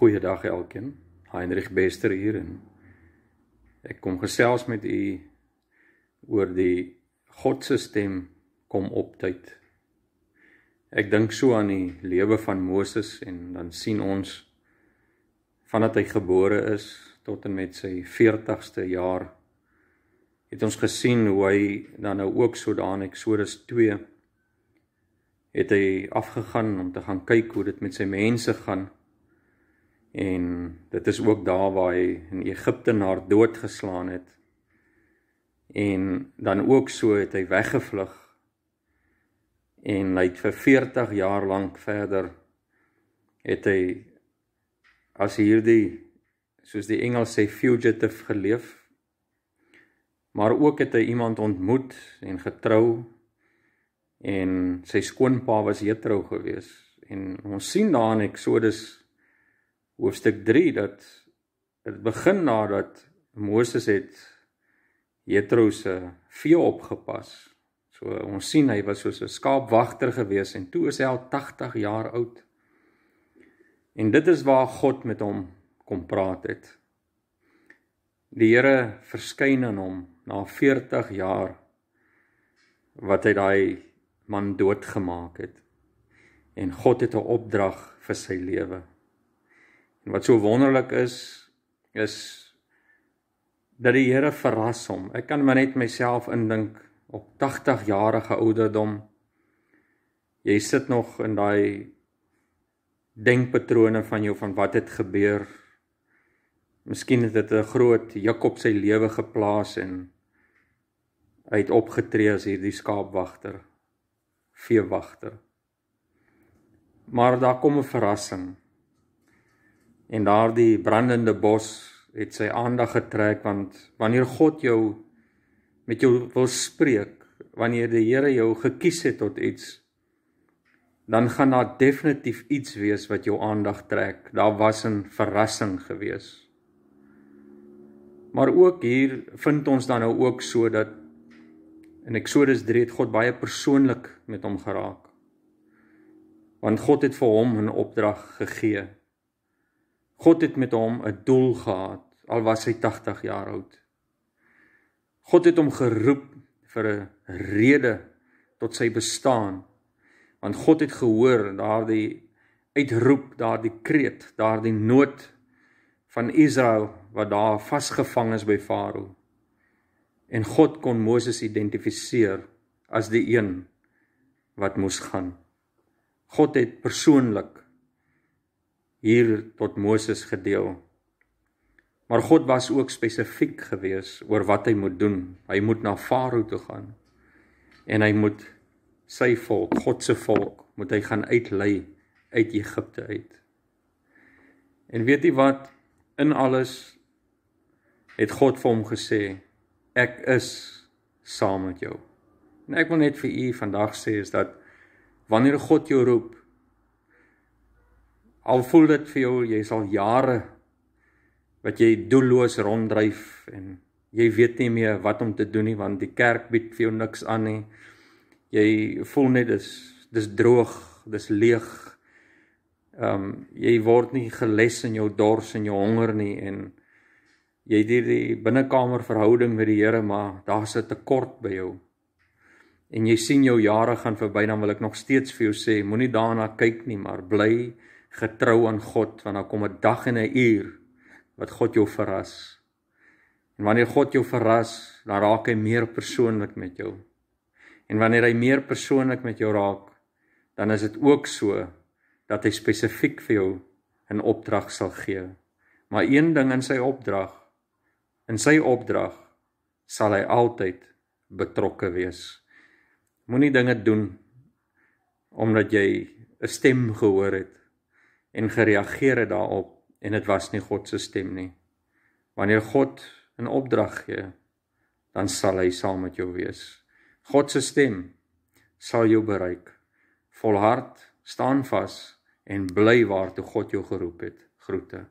Goeiedag elkeen. Heinrich Bester hier en ek kom gesels met u oor die God se stem kom op tyd. Ek dink so aan die lewe van Moses en dan sien ons vandat hy gebore is tot en met sy 40ste jaar het ons gesien hoe hy dan nou ook so daan Eksodus 2 het hy afgegaan om te gaan kyk hoe dit met sy mense gaan en dit is ook daar waar hy in Egipte na dood geslaan het en dan ook so het hy weggevlug en hy het vir 40 jaar lank verder het hy as hierdie soos die Engels sê fugitive geleef maar ook het hy iemand ontmoet en getrou en sy skoonpa was hetero geweest en ons sien daar in Eksodus hoofstuk 3 dat dit begin nadat Moses het Jethro se vee opgepas. So ons sien hy was soos 'n skaapwagter gewees en toe is hy al 80 jaar oud. En dit is waar God met hom kom praat het. Die Here verskyn aan hom na 40 jaar wat hy daai man doodgemaak het. En God het 'n opdrag vir sy lewe. En wat so wonderlik is, is dat die Here verras hom. Ek kan maar net myself indink op 80 jarige ouderdom. Jy sit nog in daai denkpatrone van jou van wat het gebeur. Miskien het dit 'n groot Jakob sy lewe geplaas en uit opgetree as hierdie skaapwagter, veewagter. Maar daar kom 'n verrassing. En daardie brandende bos het sy aandag getrek want wanneer God jou met jou wil spreek, wanneer die Here jou gekies het tot iets, dan gaan daar definitief iets wees wat jou aandag trek. Daar was 'n verrassing gewees. Maar ook hier vind ons dan nou ook sodat In Eksodus 3 het God baie persoonlik met hom geraak. Want God het vir hom 'n opdrag gegee God het met hom 'n doel gehad al was hy 80 jaar oud. God het hom geroep vir 'n rede tot sy bestaan. Want God het gehoor daardie uitroep, daardie kreet, daardie nood van Israel wat daar vasgevang is by Farao. En God kon Moses identifiseer as die een wat moes gaan. God het persoonlik hier tot Moses gedeel. Maar God was ook spesifiek geweest oor wat hy moet doen. Hy moet na Farao toe gaan en hy moet sy volk, God se volk, moet hy gaan uitlei uit Egipte uit. En weet jy wat? In alles het God vir hom gesê, ek is saam met jou. En ek wil net vir u vandag sê is dat wanneer God jou roep, Al voel dit vir jou jy sal jare wat jy doelloos ronddryf en jy weet nie meer wat om te doen nie want die kerk bied vir jou niks aan nie. Jy voel net dis dis droog, dis leeg. Ehm um, jy word nie geles in jou dors en jou honger nie en jy het hierdie binnekamer verhouding met die Here maar daar's 'n tekort by jou. En jy sien jou jare gaan verby dan wil ek nog steeds vir jou sê moenie daarna kyk nie maar bly getrou aan God want daar kom 'n dag en 'n uur wat God jou verras. En wanneer God jou verras, dan raak hy meer persoonlik met jou. En wanneer hy meer persoonlik met jou raak, dan is dit ook so dat hy spesifiek vir jou 'n opdrag sal gee. Maar een ding in sy opdrag, in sy opdrag sal hy altyd betrokke wees. Moenie dinge doen omdat jy 'n stem gehoor het en gereageer het daarop en dit was nie God se stem nie. Wanneer God 'n opdrag gee, dan sal hy saam met jou wees. God se stem sal jou bereik. Volhard, staan vas en bly waar toe God jou geroep het. Groete.